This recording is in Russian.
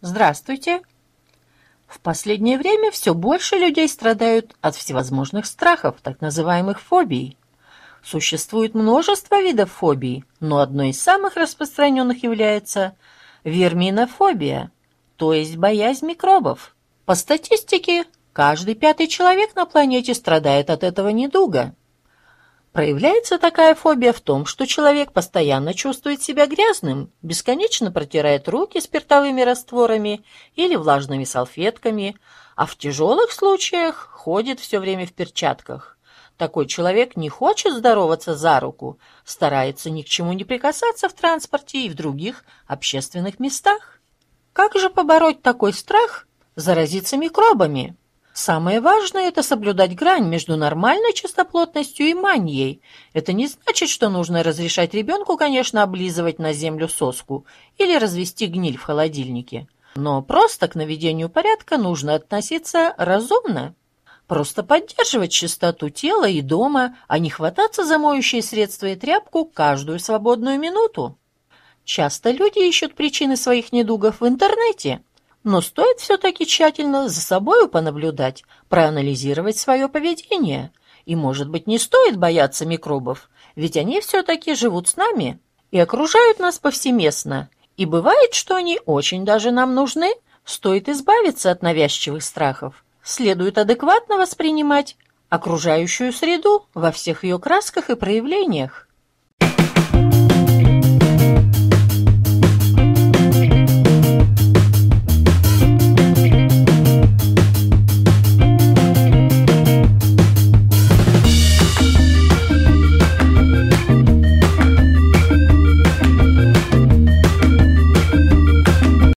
Здравствуйте. В последнее время все больше людей страдают от всевозможных страхов, так называемых фобий. Существует множество видов фобий, но одной из самых распространенных является верминофобия, то есть боязнь микробов. По статистике, каждый пятый человек на планете страдает от этого недуга. Проявляется такая фобия в том, что человек постоянно чувствует себя грязным, бесконечно протирает руки спиртовыми растворами или влажными салфетками, а в тяжелых случаях ходит все время в перчатках. Такой человек не хочет здороваться за руку, старается ни к чему не прикасаться в транспорте и в других общественных местах. Как же побороть такой страх заразиться микробами? Самое важное – это соблюдать грань между нормальной чистоплотностью и маньей. Это не значит, что нужно разрешать ребенку, конечно, облизывать на землю соску или развести гниль в холодильнике. Но просто к наведению порядка нужно относиться разумно. Просто поддерживать чистоту тела и дома, а не хвататься за моющие средства и тряпку каждую свободную минуту. Часто люди ищут причины своих недугов в интернете – но стоит все-таки тщательно за собою понаблюдать, проанализировать свое поведение. И, может быть, не стоит бояться микробов, ведь они все-таки живут с нами и окружают нас повсеместно. И бывает, что они очень даже нам нужны. Стоит избавиться от навязчивых страхов. Следует адекватно воспринимать окружающую среду во всех ее красках и проявлениях.